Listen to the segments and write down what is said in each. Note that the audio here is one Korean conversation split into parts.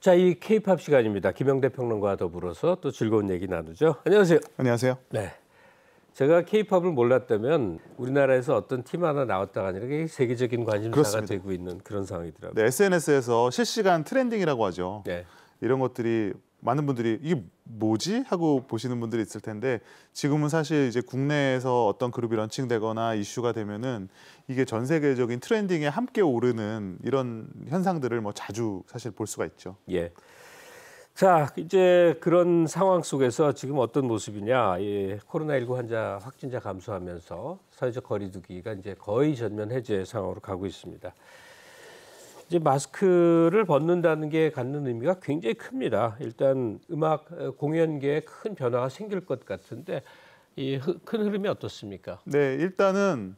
자, 이 K-팝 시간입니다. 김영대 평론가와 더불어서 또 즐거운 얘기 나누죠. 안녕하세요. 안녕하세요. 네. 제가 K-팝을 몰랐다면 우리나라에서 어떤 팀 하나 나왔다가 아니라 세계적인 관심사가 그렇습니다. 되고 있는 그런 상황이더라고요. 네, SNS에서 실시간 트렌딩이라고 하죠. 네. 이런 것들이 많은 분들이 이게 뭐지 하고 보시는 분들이 있을 텐데 지금은 사실 이제 국내에서 어떤 그룹이 런칭되거나 이슈가 되면은 이게 전 세계적인 트렌딩에 함께 오르는 이런 현상들을 뭐 자주 사실 볼 수가 있죠. 예. 자, 이제 그런 상황 속에서 지금 어떤 모습이냐. 예, 코로나19 환자 확진자 감소하면서 사회적 거리두기가 이제 거의 전면 해제 상황으로 가고 있습니다. 이제 마스크를 벗는다는 게 갖는 의미가 굉장히 큽니다. 일단 음악 어, 공연계에 큰 변화가 생길 것 같은데 이 큰 흐름이 어떻습니까? 네, 일단은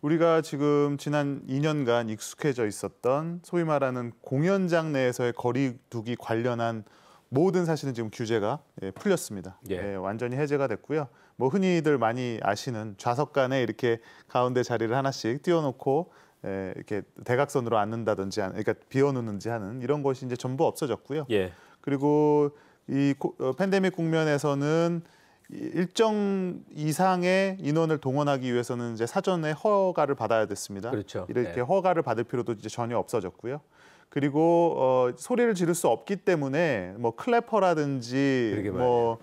우리가 지금 지난 2년간 익숙해져 있었던 소위 말하는 공연장 내에서의 거리두기 관련한 모든 사실은 지금 규제가 예, 풀렸습니다. 예. 네, 완전히 해제가 됐고요. 뭐 흔히들 많이 아시는 좌석 간에 이렇게 가운데 자리를 하나씩 띄워놓고 에, 예, 이렇게 대각선으로 앉는다든지 그러니까 비워놓는지 하는 이런 것이 이제 전부 없어졌고요. 예. 그리고 이 어, 팬데믹 국면에서는 일정 이상의 인원을 동원하기 위해서는 이제 사전에 허가를 받아야 됐습니다. 그렇죠. 이렇게 네. 허가를 받을 필요도 이제 전혀 없어졌고요. 그리고 어, 소리를 지를 수 없기 때문에 뭐 클래퍼라든지 뭐말이요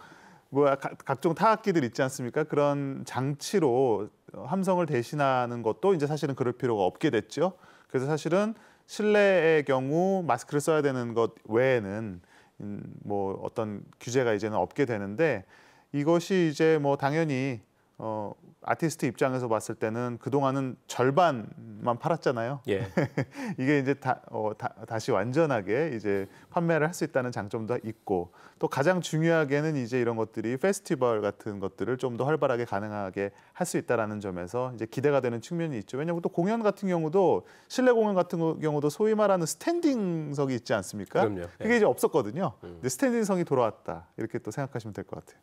뭐야 각종 타악기들 있지 않습니까? 그런 장치로 어, 함성을 대신하는 것도 이제 사실은 그럴 필요가 없게 됐죠. 그래서 사실은 실내의 경우 마스크를 써야 되는 것 외에는 음, 뭐 어떤 규제가 이제는 없게 되는데 이것이 이제 뭐 당연히 어, 아티스트 입장에서 봤을 때는 그동안은 절반만 팔았잖아요. 예. 이게 이제 다, 어, 다, 다시 완전하게 이제 판매를 할 수 있다는 장점도 있고 또 가장 중요하게는 이제 이런 것들이 페스티벌 같은 것들을 좀 더 활발하게 가능하게 할 수 있다라는 점에서 이제 기대가 되는 측면이 있죠. 왜냐하면 또 공연 같은 경우도 실내 공연 같은 경우도 소위 말하는 스탠딩석이 있지 않습니까? 그럼요. 그게 예. 이제 없었거든요. 음. 스탠딩석이 돌아왔다 이렇게 또 생각하시면 될 것 같아요.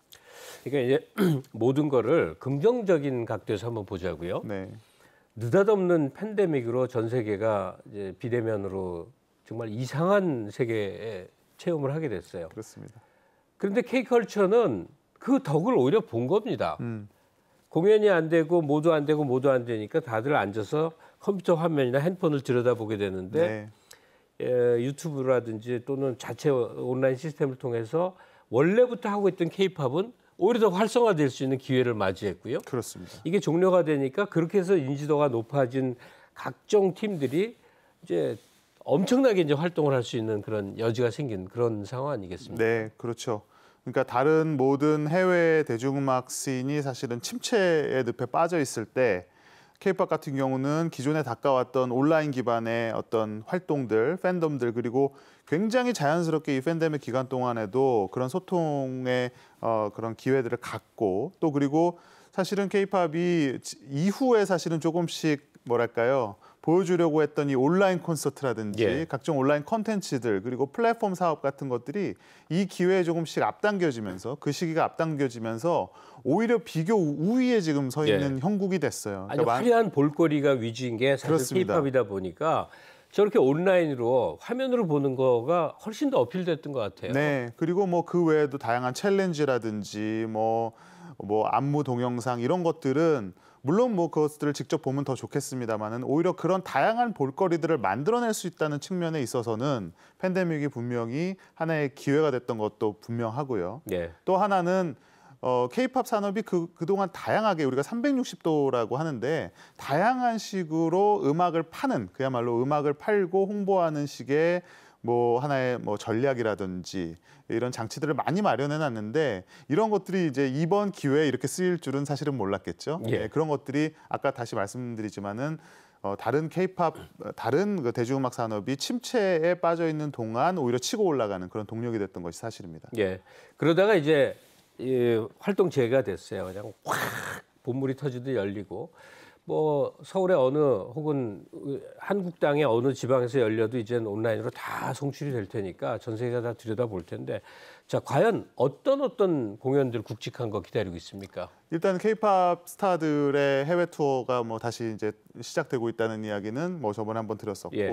그러니까 이제 모든 거를 긍정적인 각도에서 한번 보자고요. 네. 느닷없는 팬데믹으로 전 세계가 이제 비대면으로 정말 이상한 세계에 체험을 하게 됐어요. 그렇습니다. 그런데 K컬처는 그 덕을 오히려 본 겁니다. 음. 공연이 안 되고 모두 안 되고 모두 안 되니까 다들 앉아서 컴퓨터 화면이나 핸폰을 들여다보게 되는데 네. 예, 유튜브라든지 또는 자체 온라인 시스템을 통해서 원래부터 하고 있던 케이팝은 오히려 더 활성화될 수 있는 기회를 맞이했고요. 그렇습니다. 이게 종료가 되니까 그렇게 해서 인지도가 높아진 각종 팀들이 이제 엄청나게 이제 활동을 할 수 있는 그런 여지가 생긴 그런 상황 아니겠습니까? 네, 그렇죠. 그러니까 다른 모든 해외 대중음악 씬이 사실은 침체의 늪에 빠져 있을 때 케이팝 같은 경우는 기존에 닦아왔던 온라인 기반의 어떤 활동들, 팬덤들 그리고 굉장히 자연스럽게 이 팬데믹 기간 동안에도 그런 소통의 어, 그런 기회들을 갖고 또 그리고 사실은 케이팝이 이후에 사실은 조금씩 뭐랄까요 보여주려고 했던 이 온라인 콘서트라든지 예. 각종 온라인 컨텐츠들 그리고 플랫폼 사업 같은 것들이 이 기회에 조금씩 앞당겨지면서 그 시기가 앞당겨지면서 오히려 비교 우위에 지금 서 있는 예. 형국이 됐어요. 아니 그러니까 화려한 볼거리가 위주인 게 사실 그렇팝이다 보니까 저렇게 온라인으로 화면으로 보는 거가 훨씬 더 어필됐던 것 같아요. 네. 그리고 뭐 그 외에도 다양한 챌린지라든지 뭐, 뭐 안무 동영상 이런 것들은 물론 뭐 그것들을 직접 보면 더 좋겠습니다만은 오히려 그런 다양한 볼거리들을 만들어낼 수 있다는 측면에 있어서는 팬데믹이 분명히 하나의 기회가 됐던 것도 분명하고요. 예. 또 하나는 어, K-팝 산업이 그, 그동안 다양하게 우리가 360도라고 하는데 다양한 식으로 음악을 파는 그야말로 음악을 팔고 홍보하는 식의 뭐 하나의 뭐 전략이라든지 이런 장치들을 많이 마련해 놨는데 이런 것들이 이제 이번 기회에 이렇게 쓰일 줄은 사실은 몰랐겠죠. 예. 네, 그런 것들이 아까 다시 말씀드리지만은 어, 다른 케이팝 어, 다른 그 대중음악 산업이 침체에 빠져 있는 동안 오히려 치고 올라가는 그런 동력이 됐던 것이 사실입니다. 예. 그러다가 이제 예, 활동 재개가 됐어요. 그냥 확 본물이 터지듯 열리고 뭐 서울의 어느 혹은 한국당의 어느 지방에서 열려도 이제 온라인으로 다 송출이 될 테니까 전 세계가 다 들여다볼 텐데 자 과연 어떤 어떤 공연들 굵직한 거 기다리고 있습니까? 일단 케이팝 스타들의 해외 투어가 뭐 다시 이제 시작되고 있다는 이야기는 뭐 저번에 한번 들었었고 예.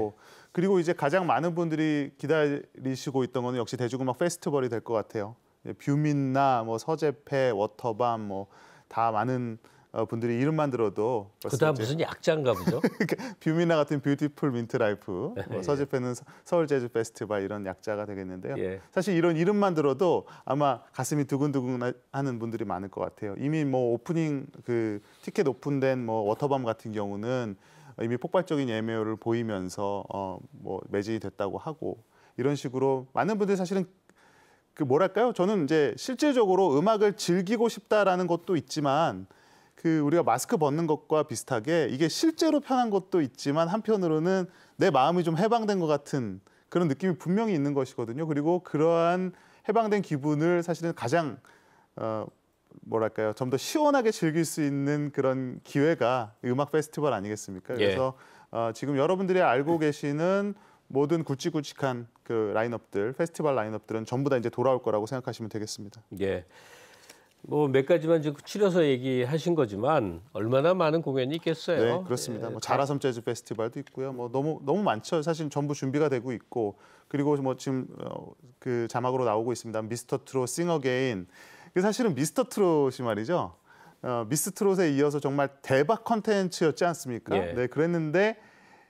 그리고 이제 가장 많은 분들이 기다리시고 있던 거는 역시 대중음악 페스티벌이 될 것 같아요. 예, 뷰민나 뭐 서재패, 워터밤 뭐 다 많은 어, 분들이 이름만 들어도 그다음 무슨 약자인가 보죠. 그러니까 뷰미나 같은 뷰티풀 민트 라이프, 뭐 예. 서재패는 서울 재즈 페스티벌 이런 약자가 되겠는데요. 예. 사실 이런 이름만 들어도 아마 가슴이 두근두근 하는 분들이 많을 것 같아요. 이미 뭐 오프닝 그 티켓 오픈된 뭐 워터밤 같은 경우는 이미 폭발적인 예매율을 보이면서 어, 뭐 매진이 됐다고 하고 이런 식으로 많은 분들이 사실은 그 뭐랄까요? 저는 이제 실질적으로 음악을 즐기고 싶다라는 것도 있지만 그 우리가 마스크 벗는 것과 비슷하게 이게 실제로 편한 것도 있지만 한편으로는 내 마음이 좀 해방된 것 같은 그런 느낌이 분명히 있는 것이거든요. 그리고 그러한 해방된 기분을 사실은 가장 어 뭐랄까요? 좀 더 시원하게 즐길 수 있는 그런 기회가 음악 페스티벌 아니겠습니까? 예. 그래서 예. 어 지금 여러분들이 알고 계시는 모든 굵직굵직한 그 라인업들, 페스티벌 라인업들은 전부 다 이제 돌아올 거라고 생각하시면 되겠습니다. 예. 뭐몇 가지만 지금 추려서 얘기하신 거지만 얼마나 많은 공연이 있겠어요. 네, 그렇습니다. 뭐 예. 뭐 자라섬 재즈 페스티벌도 있고요. 뭐 너무 너무 많죠. 사실 전부 준비가 되고 있고 그리고 뭐 지금 어, 그 자막으로 나오고 있습니다. 미스터 트롯 싱어게인. 그 사실은 미스터 트롯이 말이죠. 어, 미스 트롯에 이어서 정말 대박 컨텐츠였지 않습니까? 예. 네, 그랬는데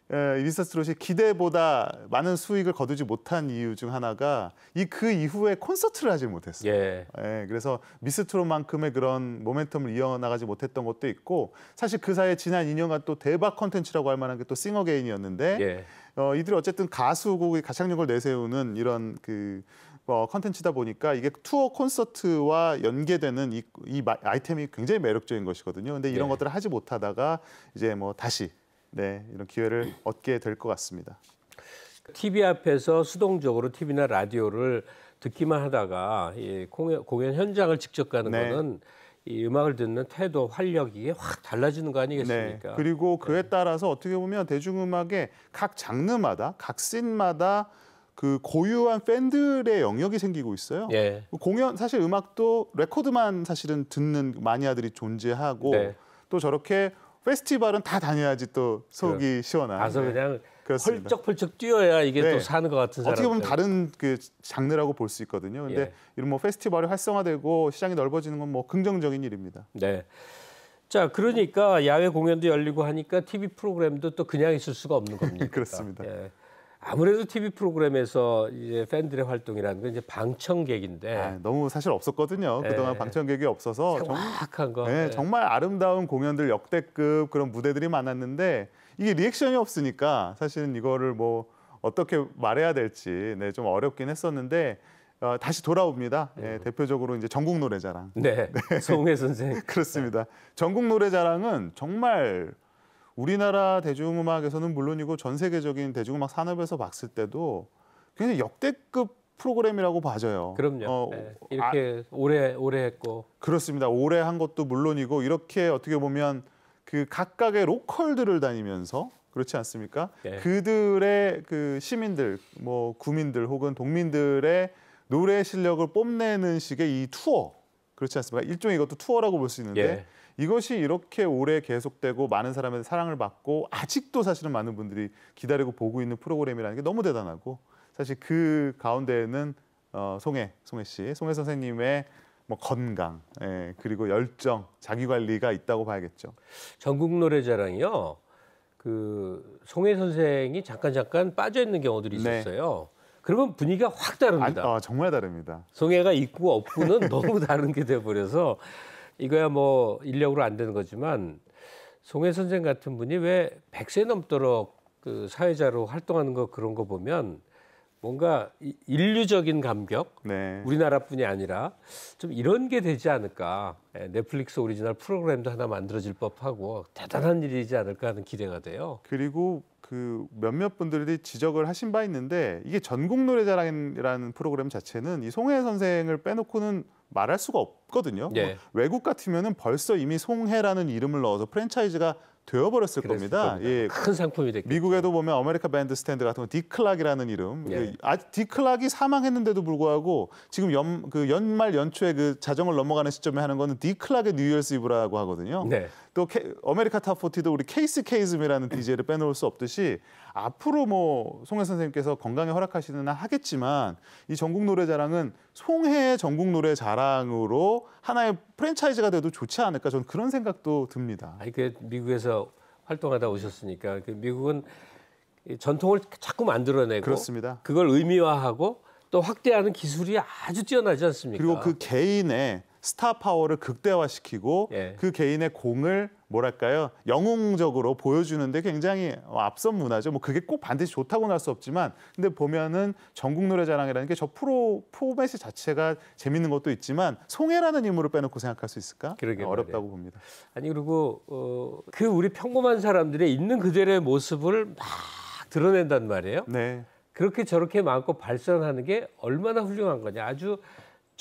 윈스스롯이 예, 기대보다 많은 수익을 거두지 못한 이유 중 하나가 이 그 이후에 콘서트를 하지 못했어요. 예. 예. 그래서 미스트롯만큼의 그런 모멘텀을 이어나가지 못했던 것도 있고 사실 그 사이에 지난 2년간 또 대박 콘텐츠라고할 만한 게 또 싱어게인이었는데 예. 어, 이들이 어쨌든 가수곡의 가창력을 내세우는 이런 그 뭐, 컨텐츠다 보니까 이게 투어 콘서트와 연계되는 이, 이 아이템이 굉장히 매력적인 것이거든요. 근데 이런 예. 것들을 하지 못하다가 이제 뭐 다시 네, 이런 기회를 얻게 될 것 같습니다. TV 앞에서 수동적으로 TV나 라디오를 듣기만 하다가 이 공연, 공연 현장을 직접 가는 네. 거는 이 음악을 듣는 태도, 활력이 확 달라지는 거 아니겠습니까? 네. 그리고 그에 네. 따라서 어떻게 보면 대중음악의 각 장르마다, 각 씬마다 그 고유한 팬들의 영역이 생기고 있어요. 예. 공연 사실 음악도 레코드만 사실은 듣는 마니아들이 존재하고 네. 또 저렇게 페스티벌은 다 다녀야지 또 속이 그 시원한. 가서 네. 그냥 그렇습니다. 펄쩍펄쩍 뛰어야 이게 네. 또 사는 것 같은 사람. 어떻게 보면 다른 그 장르라고 볼 수 있거든요. 근데 예. 이런 뭐 페스티벌이 활성화되고 시장이 넓어지는 건 뭐 긍정적인 일입니다. 네. 자, 그러니까 야외 공연도 열리고 하니까 TV 프로그램도 또 그냥 있을 수가 없는 겁니다. 그렇습니다. 예. 아무래도 TV 프로그램에서 이제 팬들의 활동이라는 건 이제 방청객인데 아, 너무 사실 없었거든요. 네. 그동안 방청객이 없어서 정확한 거. 네, 네, 정말 아름다운 공연들 역대급 그런 무대들이 많았는데 이게 리액션이 없으니까 사실은 이거를 뭐 어떻게 말해야 될지 네, 좀 어렵긴 했었는데 어, 다시 돌아옵니다. 네, 대표적으로 이제 전국 노래자랑. 네, 네. 송혜 선생. 그렇습니다. 전국 노래자랑은 정말 우리나라 대중음악에서는 물론이고 전 세계적인 대중음악 산업에서 봤을 때도 굉장히 역대급 프로그램이라고 봐져요. 그럼요. 어, 네. 아, 이렇게 아, 오래 오래 했고 그렇습니다. 오래 한 것도 물론이고 이렇게 어떻게 보면 그 각각의 로컬들을 다니면서 그렇지 않습니까? 네. 그들의 그 시민들, 뭐 구민들 혹은 동민들의 노래 실력을 뽐내는 식의 이 투어 그렇지 않습니까? 일종의 이것도 투어라고 볼 수 있는데. 네. 이것이 이렇게 오래 계속되고 많은 사람의 사랑을 받고 아직도 사실은 많은 분들이 기다리고 보고 있는 프로그램이라는 게 너무 대단하고 사실 그 가운데에는 어, 송혜, 송혜 씨, 송혜 선생님의 뭐 건강, 예, 그리고 열정, 자기 관리가 있다고 봐야겠죠. 전국 노래자랑이요. 그 송혜 선생이 잠깐 잠깐 빠져 있는 경우들이 네. 있었어요. 네. 그러면 분위기가 확 다릅니다. 아, 아 정말 다릅니다. 송혜가 있고 없고는 너무 다른 게 돼버려서 이거야 뭐 인력으로 안 되는 거지만 송혜 선생 같은 분이 왜 100세 넘도록 그 사회자로 활동하는 거 그런 거 보면 뭔가 인류적인 감격, 네. 우리나라뿐이 아니라 좀 이런 게 되지 않을까. 예, 넷플릭스 오리지널 프로그램도 하나 만들어질 법하고 대단한 일이지 않을까 하는 기대가 돼요. 그리고 그 몇몇 분들이 지적을 하신 바 있는데 이게 전국 노래자랑이라는 프로그램 자체는 이 송혜 선생을 빼놓고는 말할 수가 없거든요. 예. 뭐 네. 외국 같으면은 벌써 이미 송혜라는 이름을 넣어서 프랜차이즈가 되어버렸을 겁니다. 예. 큰 상품이 됐겠 미국에도 보면 아메리카 밴드 스탠드 같은 디클락이라는 이름. 예. 예 아, 디클락이 사망했는데도 불구하고 지금 연, 그 연말 연초에 그 자정을 넘어가는 시점에 하는 거는 디클락의 뉴이얼스 이브라고 하거든요. 네. 또 케, 아메리카 탑포티도 우리 케이스 케이즘이라는 DJ를 빼놓을 수 없듯이 앞으로 뭐 송혜 선생님께서 건강에 허락하시는 한 하겠지만 이 전국 노래자랑은 송혜 전국 노래자랑으로 하나의 프랜차이즈가 돼도 좋지 않을까 저는 그런 생각도 듭니다. 아니 그 미국에서 활동하다 오셨으니까 그 미국은 전통을 자꾸 만들어내고 그렇습니다. 그걸 의미화하고 또 확대하는 기술이 아주 뛰어나지 않습니까? 그리고 그 개인의 스타 파워를 극대화시키고 예. 그 개인의 공을 뭐랄까요 영웅적으로 보여주는데 굉장히 앞선 문화죠. 뭐 그게 꼭 반드시 좋다고 는할 수 없지만 근데 보면은 전국 노래자랑이라는 게 저 프로 포맷 자체가 재밌는 것도 있지만 송해라는 인물을 빼놓고 생각할 수 있을까? 그러게 어렵다고 말이야. 봅니다. 아니 그리고 어, 그 우리 평범한 사람들의 있는 그대로의 모습을 막 드러낸단 말이에요. 네. 그렇게 저렇게 많고 발산하는 게 얼마나 훌륭한 거냐. 아주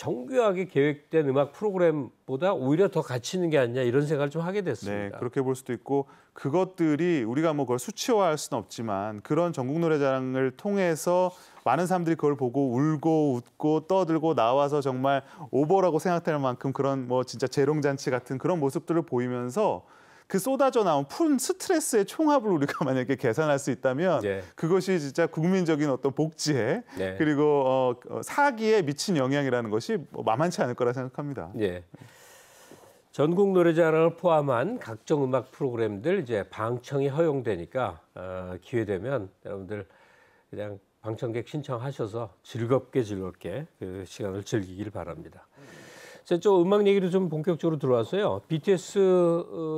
정교하게 계획된 음악 프로그램보다 오히려 더 가치 있는 게 아니냐 이런 생각을 좀 하게 됐습니다. 네, 그렇게 볼 수도 있고 그것들이 우리가 뭐 그걸 수치화할 수는 없지만 그런 전국 노래자랑을 통해서 많은 사람들이 그걸 보고 울고 웃고 떠들고 나와서 정말 오버라고 생각될 만큼 그런 뭐 진짜 재롱잔치 같은 그런 모습들을 보이면서 그 쏟아져 나온 푼 스트레스의 총합을 우리가 만약에 계산할 수 있다면 예. 그것이 진짜 국민적인 어떤 복지에 예. 그리고 어, 어, 사기에 미친 영향이라는 것이 뭐 만만치 않을 거라 생각합니다. 예. 전국 노래자랑을 포함한 각종 음악 프로그램들 이제 방청이 허용되니까 어, 기회 되면 여러분들 그냥 방청객 신청하셔서 즐겁게 즐겁게 그 시간을 즐기길 바랍니다. 저가 음악 얘기로 좀 본격적으로 들어왔어요. BTS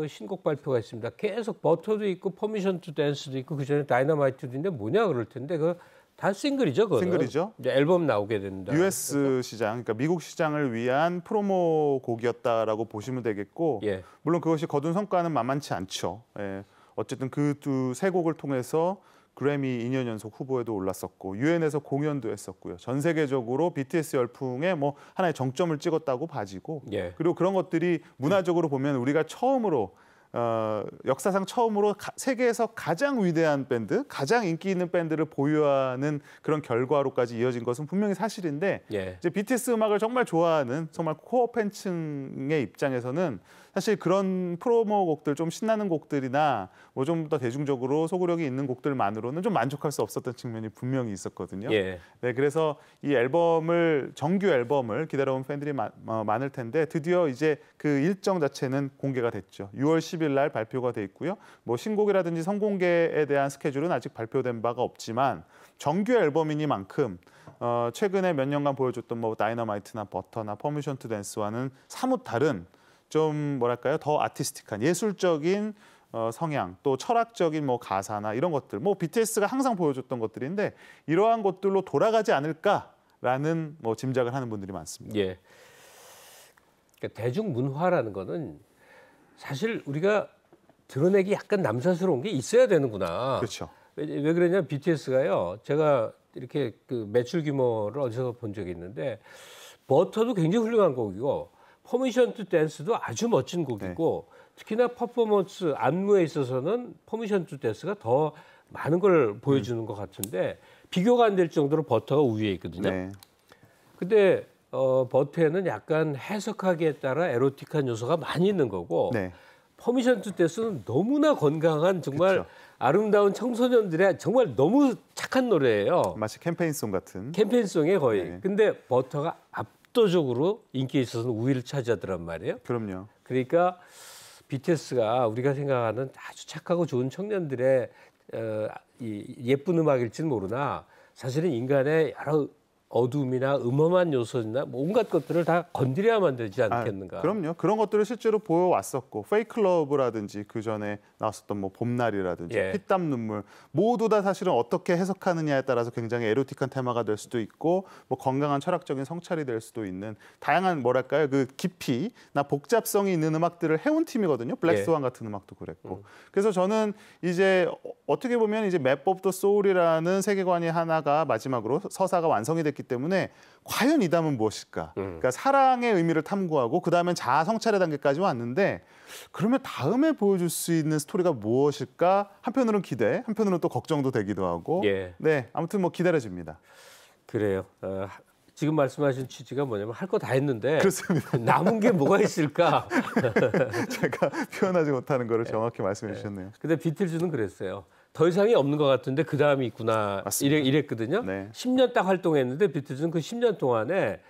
어, 신곡 발표가 있습니다. 계속 버터도 있고 퍼미션 투 댄스도 있고 그전에 다이너마이트도 있는데 뭐냐 그럴 텐데 그 다 싱글이죠, 그거. 는 싱글이죠. 이제 앨범 나오게 된다. US 그 그러니까. 시장, 그러니까 미국 시장을 위한 프로모 곡이었다라고 보시면 되겠고, 예. 물론 그것이 거둔 성과는 만만치 않죠. 예. 어쨌든 그 두 세 곡을 통해서 그래미 2년 연속 후보에도 올랐었고 유엔에서 공연도 했었고요. 전 세계적으로 BTS 열풍에 뭐 하나의 정점을 찍었다고 봐지고 예. 그리고 그런 것들이 문화적으로 보면 우리가 처음으로 어, 역사상 처음으로 가, 세계에서 가장 위대한 밴드, 가장 인기 있는 밴드를 보유하는 그런 결과로까지 이어진 것은 분명히 사실인데 예. 이제 BTS 음악을 정말 좋아하는 정말 코어 팬층의 입장에서는 사실 그런 프로모 곡들 좀 신나는 곡들이나 뭐 좀 더 대중적으로 소구력이 있는 곡들만으로는 좀 만족할 수 없었던 측면이 분명히 있었거든요. 예. 네, 그래서 이 앨범을 정규 앨범을 기다려온 팬들이 마, 어, 많을 텐데 드디어 이제 그 일정 자체는 공개가 됐죠. 6월 10일 날 발표가 돼 있고요. 뭐 신곡이라든지 성공개에 대한 스케줄은 아직 발표된 바가 없지만 정규 앨범이니만큼 어, 최근에 몇 년간 보여줬던 뭐 다이너마이트나 버터나 퍼미션 투 댄스와는 사뭇 다른 좀 뭐랄까요 더 아티스틱한 예술적인 어, 성향 또 철학적인 뭐 가사나 이런 것들 뭐 BTS가 항상 보여줬던 것들인데 이러한 것들로 돌아가지 않을까라는 뭐 짐작을 하는 분들이 많습니다. 예. 그러니까 대중 문화라는 거는 사실 우리가 드러내기 약간 남사스러운 게 있어야 되는구나. 그렇죠. 왜, 왜 그러냐 BTS가요. 제가 이렇게 그 매출 규모를 어디서 본 적이 있는데 버터도 굉장히 훌륭한 곡이고 퍼미션 투 댄스도 아주 멋진 곡이고 네. 특히나 퍼포먼스 안무에 있어서는 퍼미션 투 댄스가 더 많은 걸 보여주는 음. 것 같은데 비교가 안 될 정도로 버터가 우위에 있거든요. 네. 근데 어, 버터에는 약간 해석하기에 따라 에로틱한 요소가 많이 있는 거고 네. 퍼미션 투 댄스는 너무나 건강한 정말 그쵸. 아름다운 청소년들의 정말 너무 착한 노래예요. 마치 캠페인송 같은. 캠페인송에 거의. 네. 근데 버터가 앞 압도적으로 인기에 있어서는 우위를 차지하더란 말이에요. 그럼요. 그러니까 BTS가 우리가 생각하는 아주 착하고 좋은 청년들의 어, 이 예쁜 음악일지는 모르나 사실은 인간의 여러 어둠이나 음험한 요소나 온갖 것들을 다 건드려야만 되지 아, 않겠는가? 아, 그럼요. 그런 것들을 실제로 보여왔었고 페이클러브라든지 그 전에 나왔었던 뭐 봄날이라든지 예. 피땀 눈물 모두 다 사실은 어떻게 해석하느냐에 따라서 굉장히 에로틱한 테마가 될 수도 있고 뭐 건강한 철학적인 성찰이 될 수도 있는 다양한 뭐랄까요 그 깊이나 복잡성이 있는 음악들을 해온 팀이거든요. 블랙스완 예. 같은 음악도 그랬고 음. 그래서 저는 이제 어, 어떻게 보면 이제 맵법도 소울이라는 세계관이 하나가 마지막으로 서사가 완성이 됐기 때문에 과연 이 담은 무엇일까? 음. 그러니까 사랑의 의미를 탐구하고 그 다음엔 자아 성찰의 단계까지 왔는데 그러면 다음에 보여줄 수 있는 스토리가 무엇일까? 한편으로는 기대, 한편으로는 또 걱정도 되기도 하고. 예. 네, 아무튼 뭐 기다려집니다. 그래요. 어, 지금 말씀하신 취지가 뭐냐면 할 거 다 했는데 그렇습니다. 남은 게 뭐가 있을까? 제가 표현하지 못하는 거를 정확히 말씀해 네. 주셨네요. 근데 비틀즈는 그랬어요. 더 이상이 없는 것 같은데 그 다음이 있구나 이래, 이랬거든요. 네. 10년 딱 활동했는데 비틀즈는 그 10년 동안에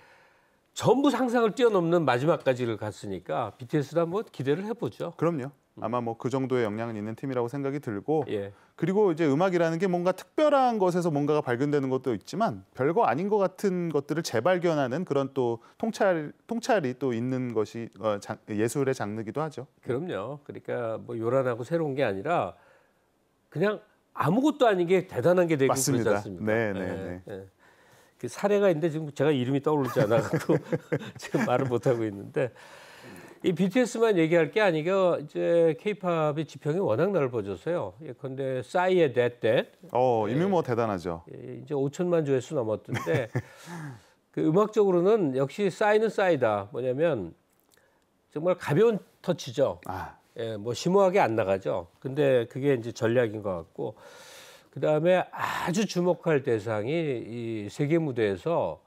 전부 상상을 뛰어넘는 마지막까지를 갔으니까 b t s 한번 기대를 해보죠. 그럼요. 아마 뭐 그 정도의 영향은 있는 팀이라고 생각이 들고 예. 그리고 이제 음악이라는 게 뭔가 특별한 것에서 뭔가가 발견되는 것도 있지만 별거 아닌 것 같은 것들을 재발견하는 그런 또 통찰 통찰이 또 있는 것이 어, 장, 예술의 장르기도 하죠. 그럼요. 그러니까 뭐 요란하고 새로운 게 아니라 그냥 아무것도 아닌 게 대단한 게 되고 맞습니다. 그러지 않습니까? 네, 네, 예, 네. 네. 그 사례가 있는데 지금 제가 이름이 떠오르지 않아서 지금 말을 못 하고 있는데 이 BTS만 얘기할 게 아니고 이제 K-팝의 지평이 워낙 넓어져서요. 예컨대 싸이의 That That. 어 이미 뭐 대단하죠. 예, 이제 5천만 조회수 넘었던데 그 음악적으로는 역시 싸이는 싸이다. 뭐냐면 정말 가벼운 터치죠. 아. 예, 뭐 심오하게 안 나가죠. 근데 그게 이제 전략인 것 같고 그 다음에 아주 주목할 대상이 이 세계 무대에서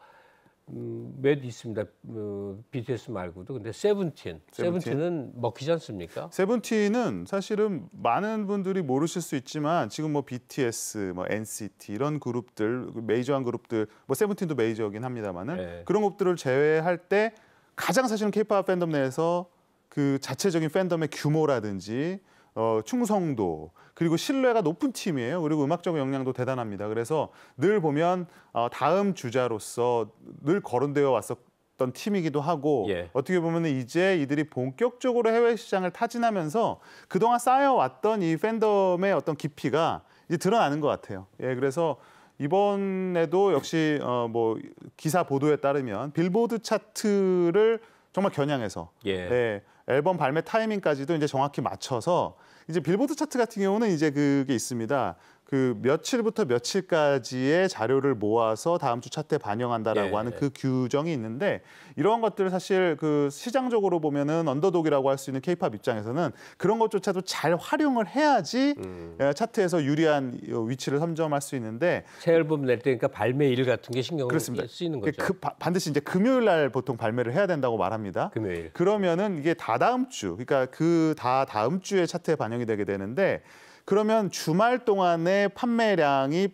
음, 몇 있습니다. 어, BTS 말고도. 근데 세븐틴. 세븐틴. 세븐틴은 먹히지 않습니까? 세븐틴은 사실은 많은 분들이 모르실 수 있지만 지금 뭐 BTS, 뭐 NCT 이런 그룹들 그 메이저한 그룹들 뭐 세븐틴도 메이저긴 합니다만은 네. 그런 그들을 제외할 때 가장 사실은 케이팝 팬덤 내에서 그 자체적인 팬덤의 규모라든지 어, 충성도 그리고 신뢰가 높은 팀이에요. 그리고 음악적 역량도 대단합니다. 그래서 늘 보면 어, 다음 주자로서 늘 거론되어 왔었던 팀이기도 하고 예. 어떻게 보면 이제 이들이 본격적으로 해외 시장을 타진하면서 그동안 쌓여왔던 이 팬덤의 어떤 깊이가 이제 드러나는 것 같아요. 예, 그래서 이번에도 역시 어, 뭐 기사 보도에 따르면 빌보드 차트를 정말 겨냥해서 예. 예, 앨범 발매 타이밍까지도 이제 정확히 맞춰서 이제 빌보드 차트 같은 경우는 이제 그게 있습니다. 그 며칠부터 며칠까지의 자료를 모아서 다음 주 차트에 반영한다라고 예, 하는 예. 그 규정이 있는데 이러한 것들을 사실 그 시장적으로 보면은 언더독이라고 할 수 있는 케이팝 입장에서는 그런 것조차도 잘 활용을 해야지 음. 예, 차트에서 유리한 위치를 선점할 수 있는데 새 앨범 낼 때니까 그러니까 발매일 같은 게 신경을 그렇습니다. 쓰이는 그러니까 거죠. 그, 반드시 이제 금요일 날 보통 발매를 해야 된다고 말합니다. 금요일. 그러면은 이게 다 다음 주 그러니까 그 다 다음 주에 차트에 반영 반영이 되게 되는데 그러면 주말 동안의 판매량이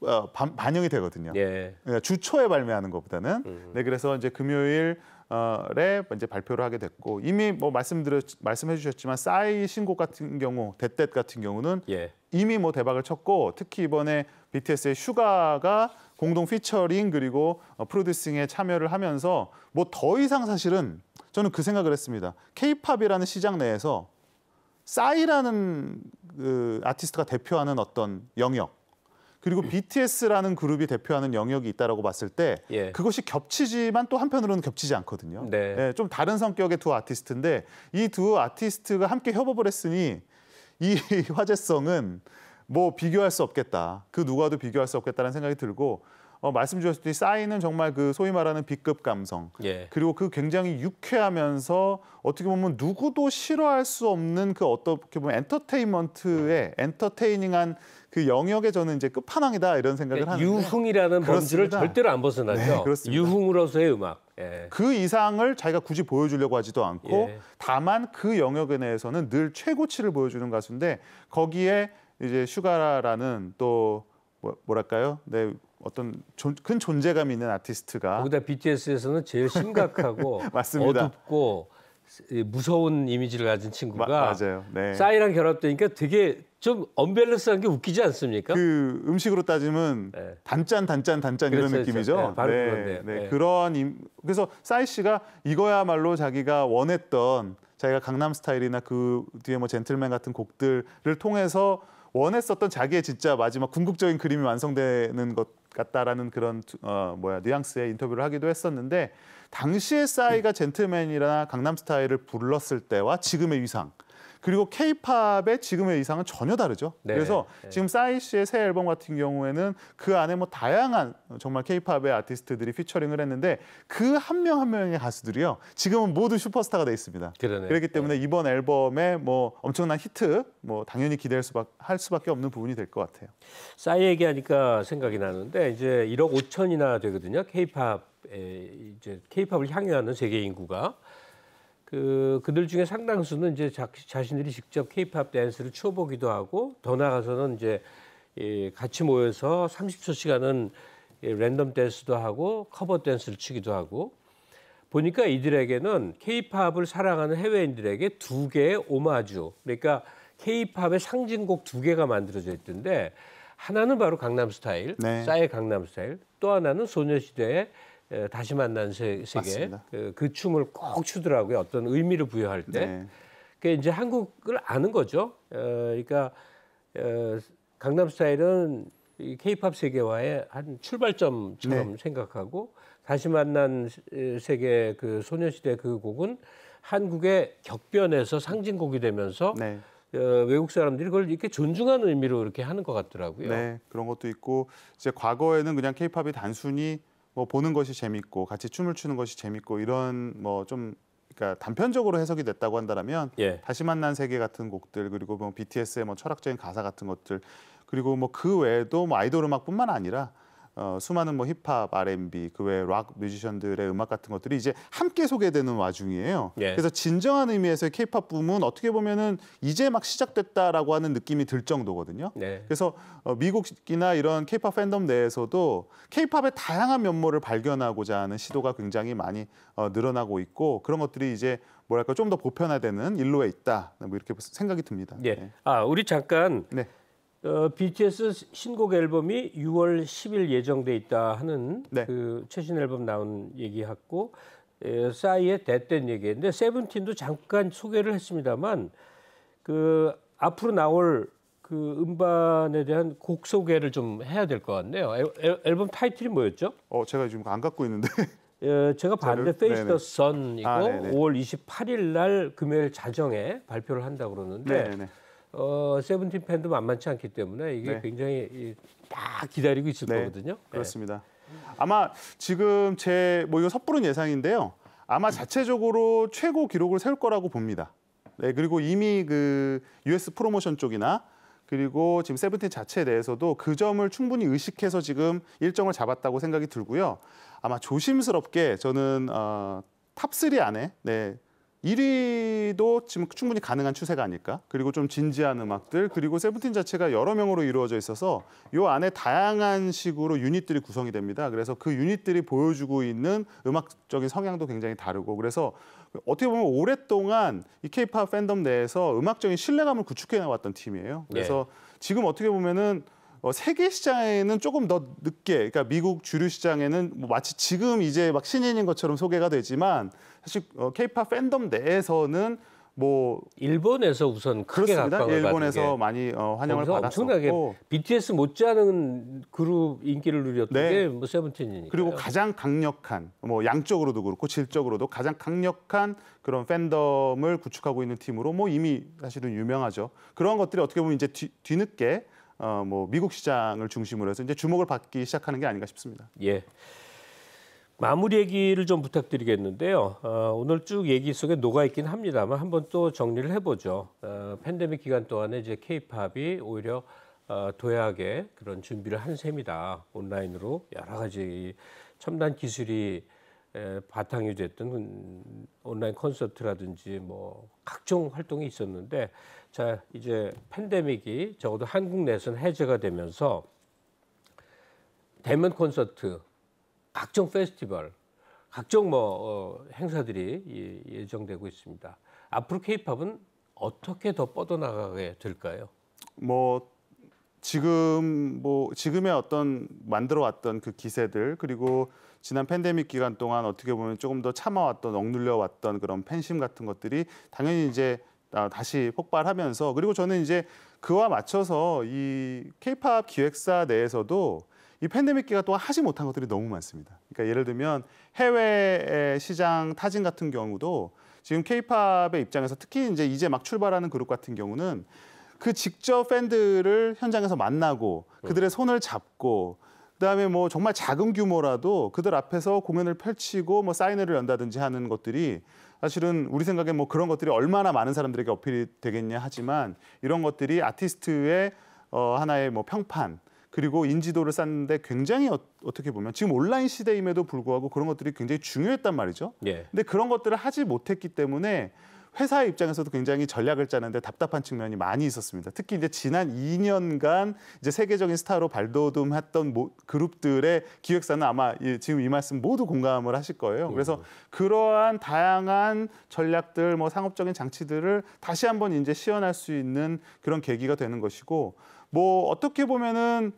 어, 바, 반영이 되거든요. 예. 그러니까 주초에 발매하는 것보다는. 음. 네, 그래서 이제 금요일 어, 에 이제 발표를 하게 됐고 이미 뭐 말씀드려 말씀해 주셨지만 싸이 신곡 같은 경우 데댓 같은 경우는 예. 이미 뭐 대박을 쳤고 특히 이번에 BTS의 슈가가 공동 피처링 그리고 어, 프로듀싱에 참여를 하면서 뭐 더 이상 사실은 저는 그 생각을 했습니다. 케이팝이라는 시장 내에서 싸이라는 그 아티스트가 대표하는 어떤 영역 그리고 음. BTS라는 그룹이 대표하는 영역이 있다라고 봤을 때 예. 그것이 겹치지만 또 한편으로는 겹치지 않거든요. 네. 예, 좀 다른 성격의 두 아티스트인데 이 두 아티스트가 함께 협업을 했으니 이 화제성은 뭐 비교할 수 없겠다. 그 누가도 비교할 수 없겠다는 생각이 들고 어, 말씀 주셨듯이 싸이는 정말 그 소위 말하는 B급 감성 예. 그리고 그 굉장히 유쾌하면서 어떻게 보면 누구도 싫어할 수 없는 그 어떻게 보면 엔터테인먼트의 엔터테이닝한 그 영역에 저는 이제 끝판왕이다 이런 생각을 그러니까 하는데 유흥이라는 범주를 절대로 안 벗어나죠. 네, 유흥으로서의 음악. 예. 그 이상을 자기가 굳이 보여주려고 하지도 않고 예. 다만 그 영역에 내에서는 늘 최고치를 보여주는 가수인데 거기에 이제 슈가라는 또 뭐, 뭐랄까요? 네, 어떤 존, 큰 존재감 있는 아티스트가 거기다 BTS에서는 제일 심각하고 어둡고 무서운 이미지를 가진 친구가 마, 맞아요. 네. 싸이랑 결합되니까 되게 좀 언밸런스한 게 웃기지 않습니까? 그 음식으로 따지면 네. 단짠 단짠 단짠 그렇죠, 이런 느낌이죠. 그렇죠. 네, 바로 네, 그런데 네. 네. 그런 임, 그래서 싸이 씨가 이거야말로 자기가 원했던 자기가 강남 스타일이나 그 뒤에 뭐 젠틀맨 같은 곡들을 통해서 원했었던 자기의 진짜 마지막 궁극적인 그림이 완성되는 것 같다라는 그런 어 뭐야 뉘앙스의 인터뷰를 하기도 했었는데 당시의 싸이가 네. 젠틀맨이나 강남스타일을 불렀을 때와 지금의 위상 그리고 케이팝의 지금의 이상은 전혀 다르죠. 네. 그래서 네. 지금 싸이 씨의 새 앨범 같은 경우에는 그 안에 뭐 다양한 정말 케이팝의 아티스트들이 피처링을 했는데 그 한 명한 한 명의 가수들이요. 지금은 모두 슈퍼스타가 돼 있습니다. 그러네. 그렇기 때문에 네. 이번 앨범에 뭐 엄청난 히트 뭐 당연히 기대할 수밖 할 수밖에 없는 부분이 될 것 같아요. 싸이 얘기하니까 생각이 나는데 이제 1억 5천이나 되거든요. 케이팝 이제 케이팝을 향해 가는 세계 인구가 그 그들 중에 상당수는 이제 자, 자신들이 직접 케이팝 댄스를 추어보기도 하고 더 나아가서는 이제 예, 같이 모여서 30초 시간은 예, 랜덤 댄스도 하고 커버 댄스를 추기도 하고 보니까 이들에게는 케이팝을 사랑하는 해외인들에게 두 개의 오마주 그러니까 케이팝의 상징곡 두 개가 만들어져 있던데 하나는 바로 강남스타일, 네. 싸의 강남스타일, 또 하나는 소녀시대의 다시 만난 세, 세계 그, 그, 춤을 꼭 추더라고요. 어떤 의미를 부여할 때. 네. 그게 이제 한국을 아는 거죠. 어, 그러니까 어, 강남스타일은 이 케이팝 세계화의 한 출발점처럼 네. 생각하고 다시 만난 세계 그 소녀시대 그 곡은 한국의 격변에서 상징곡이 되면서 네. 어, 외국 사람들이 그걸 이렇게 존중하는 의미로 이렇게 하는 것 같더라고요. 네, 그런 것도 있고 이제 과거에는 그냥 케이팝이 단순히 뭐 보는 것이 재밌고 같이 춤을 추는 것이 재밌고 이런 뭐 좀 그러니까 단편적으로 해석이 됐다고 한다면 예. 다시 만난 세계 같은 곡들 그리고 뭐 BTS의 뭐 철학적인 가사 같은 것들 그리고 뭐 그 외에도 뭐 아이돌 음악뿐만 아니라 어, 수많은 뭐 힙합, R&B, 그 외 락 뮤지션들의 음악 같은 것들이 이제 함께 소개되는 와중이에요. 예. 그래서 진정한 의미에서의 케이팝 붐은 어떻게 보면은 이제 막 시작됐다라고 하는 느낌이 들 정도거든요. 네. 그래서 어, 미국이나 이런 케이팝 팬덤 내에서도 케이팝의 다양한 면모를 발견하고자 하는 시도가 굉장히 많이 어, 늘어나고 있고 그런 것들이 이제 뭐랄까 좀 더 보편화되는 일로에 있다. 뭐 이렇게 생각이 듭니다. 예. 네. 아, 우리 잠깐 네. 어, BTS 신곡 앨범이 6월 10일 예정돼 있다 하는 네. 그 최신 앨범 나온 얘기하고 에, 예, 싸이의 대댄 얘기인데 세븐틴도 잠깐 소개를 했습니다만 그 앞으로 나올 그 음반에 대한 곡 소개를 좀 해야 될 것 같네요. 앨, 앨범 타이틀이 뭐였죠? 어 제가 지금 안 갖고 있는데. 예, 제가 봤는데 페이스 더 선이고 5월 28일 날 금요일 자정에 발표를 한다고 그러는데 네네. 어, 세븐틴 팬도 만만치 않기 때문에 이게 네. 굉장히 이, 다 기다리고 있을 네, 거거든요. 네. 그렇습니다. 네. 아마 지금 제 뭐 이거 섣부른 예상인데요. 아마 자체적으로 최고 기록을 세울 거라고 봅니다. 네, 그리고 이미 그 US 프로모션 쪽이나 그리고 지금 세븐틴 자체에 대해서도 그 점을 충분히 의식해서 지금 일정을 잡았다고 생각이 들고요. 아마 조심스럽게 저는 어, 탑3 안에 네, 1위도 지금 충분히 가능한 추세가 아닐까. 그리고 좀 진지한 음악들, 그리고 세븐틴 자체가 여러 명으로 이루어져 있어서 요 안에 다양한 식으로 유닛들이 구성이 됩니다. 그래서 그 유닛들이 보여주고 있는 음악적인 성향도 굉장히 다르고 그래서 어떻게 보면 오랫동안 이 케이팝 팬덤 내에서 음악적인 신뢰감을 구축해 나왔던 팀이에요. 그래서 네. 지금 어떻게 보면은 어, 세계 시장에는 조금 더 늦게, 그러니까 미국 주류 시장에는 뭐 마치 지금 이제 막 신인인 것처럼 소개가 되지만 사실 어, 케이팝 팬덤 내에서는 뭐 일본에서 우선 크게 그렇습니다. 일본에서 받은 게 많이 어, 환영을 받았고 엄청나게 BTS 못지않은 그룹 인기를 누렸던 네. 게뭐 세븐틴이니까 그리고 가장 강력한 뭐 양적으로도 그렇고 질적으로도 가장 강력한 그런 팬덤을 구축하고 있는 팀으로 뭐 이미 사실은 유명하죠 그런 것들이 어떻게 보면 이제 뒤, 뒤늦게 어, 뭐 미국 시장을 중심으로 해서 이제 주목을 받기 시작하는 게 아닌가 싶습니다. 예. 마무리 얘기를 좀 부탁드리겠는데요. 어, 오늘 쭉 얘기 속에 녹아 있긴 합니다만 한번 또 정리를 해보죠. 어, 팬데믹 기간 동안에 이제 케이팝이 오히려 어, 도약의 그런 준비를 한 셈이다. 온라인으로 여러 가지 첨단 기술이 바탕이 됐던 그 온라인 콘서트라든지 뭐 각종 활동이 있었는데 자 이제 팬데믹이 적어도 한국 내에서는 해제가 되면서 대면 콘서트, 각종 페스티벌, 각종 뭐 어, 행사들이 예, 예정되고 있습니다. 앞으로 케이팝은 어떻게 더 뻗어나가게 될까요? 뭐 지금 뭐 지금의 어떤 만들어왔던 그 기세들 그리고 지난 팬데믹 기간 동안 어떻게 보면 조금 더 참아왔던 억눌려왔던 그런 팬심 같은 것들이 당연히 이제 아, 다시 폭발하면서 그리고 저는 이제 그와 맞춰서 이 케이팝 기획사 내에서도 이 팬데믹 기간 동안 하지 못한 것들이 너무 많습니다. 그러니까 예를 들면 해외 시장 타진 같은 경우도 지금 케이팝의 입장에서 특히 이제 이제 막 출발하는 그룹 같은 경우는 그 직접 팬들을 현장에서 만나고 그들의 어. 손을 잡고 그다음에 뭐 정말 작은 규모라도 그들 앞에서 공연을 펼치고 뭐 사인회를 연다든지 하는 것들이 사실은 우리 생각엔 뭐 그런 것들이 얼마나 많은 사람들에게 어필이 되겠냐 하지만 이런 것들이 아티스트의 어 하나의 뭐 평판 그리고 인지도를 쌓는데 굉장히 어, 떻게 보면 지금 온라인 시대임에도 불구하고 그런 것들이 굉장히 중요했단 말이죠. 예. 근데 그런 것들을 하지 못했기 때문에 회사의 입장에서도 굉장히 전략을 짜는데 답답한 측면이 많이 있었습니다. 특히 이제 지난 2년간 이제 세계적인 스타로 발돋움했던 모, 그룹들의 기획사는 아마 이, 지금 이 말씀 모두 공감을 하실 거예요. 네. 그래서 그러한 다양한 전략들, 뭐 상업적인 장치들을 다시 한번 이제 시연할 수 있는 그런 계기가 되는 것이고 뭐 어떻게 보면은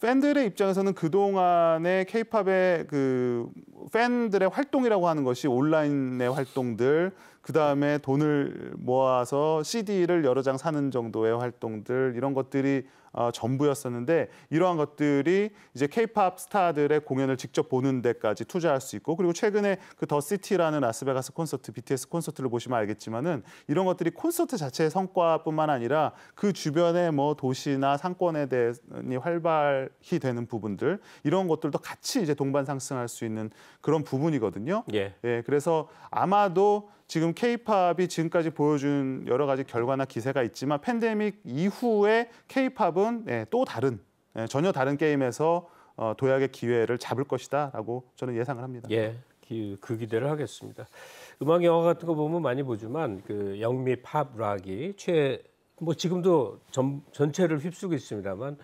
팬들의 입장에서는 그동안의 케이팝의 그 팬들의 활동이라고 하는 것이 온라인의 활동들 그다음에 돈을 모아서 CD를 여러 장 사는 정도의 활동들 이런 것들이 어, 전부였었는데 이러한 것들이 이제 케이팝 스타들의 공연을 직접 보는 데까지 투자할 수 있고 그리고 최근에 그 더 시티라는 라스베가스 콘서트 BTS 콘서트를 보시면 알겠지만은 이런 것들이 콘서트 자체의 성과뿐만 아니라 그 주변의 뭐 도시나 상권에 대해 활발히 되는 부분들 이런 것들도 같이 이제 동반 상승할 수 있는 그런 부분이거든요. 예. 예 그래서 아마도 지금 케이팝이 지금까지 보여준 여러 가지 결과나 기세가 있지만 팬데믹 이후에 케이팝은 예, 또 다른 예, 전혀 다른 게임에서 어, 도약의 기회를 잡을 것이다라고 저는 예상을 합니다. 예, 그, 그 기대를 하겠습니다. 음악 영화 같은 거 보면 많이 보지만 그 영미 팝 락이 최 뭐 지금도 전, 전체를 휩쓰고 있습니다만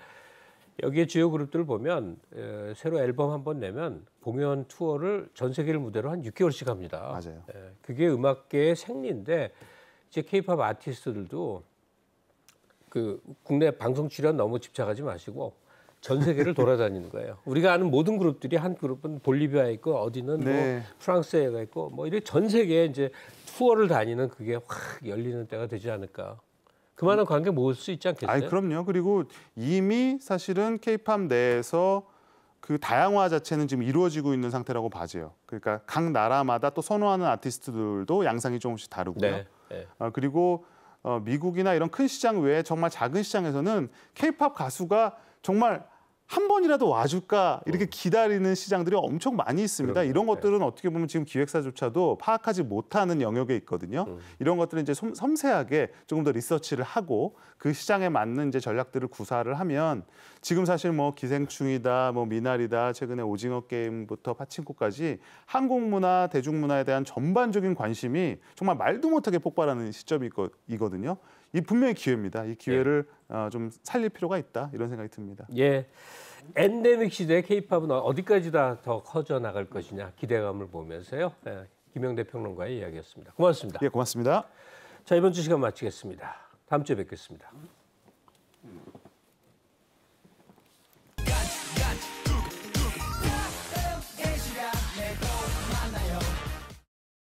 여기에 주요 그룹들을 보면 에, 새로 앨범 한 번 내면 공연 투어를 전 세계를 무대로 한 6개월씩 합니다. 맞아요. 에, 그게 음악계의 생리인데 이제 케이팝 아티스트들도 그 국내 방송 출연 너무 집착하지 마시고 전 세계를 돌아다니는 거예요. 우리가 아는 모든 그룹들이 한 그룹은 볼리비아에 있고 어디는 뭐 네. 뭐 프랑스에 가 있고 뭐 이렇게 전 세계에 이제 투어를 다니는 그게 확 열리는 때가 되지 않을까. 그만한 관계 모을 수 있지 않겠어요? 아니, 그럼요. 그리고 이미 사실은 케팝 내에서 그 다양화 자체는 지금 이루어지고 있는 상태라고 봐지요. 그러니까 각 나라마다 또 선호하는 아티스트들도 양상이 조금씩 다르고요. 네, 네. 어, 그리고 어, 미국이나 이런 큰 시장 외에 정말 작은 시장에서는 케팝 가수가 정말 한 번이라도 와줄까 이렇게 어. 기다리는 시장들이 엄청 많이 있습니다. 이런 것들은 네. 어떻게 보면 지금 기획사조차도 파악하지 못하는 영역에 있거든요. 음. 이런 것들은 이제 섬, 세하게 조금 더 리서치를 하고 그 시장에 맞는 이제 전략들을 구사를 하면 지금 사실 뭐 기생충이다, 뭐 미나리다, 최근에 오징어 게임부터 파친코까지 한국문화, 대중문화에 대한 전반적인 관심이 정말 말도 못하게 폭발하는 시점이거든요. 이 분명히 기회입니다. 이 기회를 예. 어, 좀 살릴 필요가 있다 이런 생각이 듭니다. 예. 엔데믹 시대의 팝은 어디까지 다더 커져 나갈 것이냐 기대감을 보면서요. 예. 김영대 평론가의 이야기였습니다. 고맙습니다. 예, 고맙습니다. 자 이번 주 시간 마치겠습니다. 다음 주에 뵙겠습니다.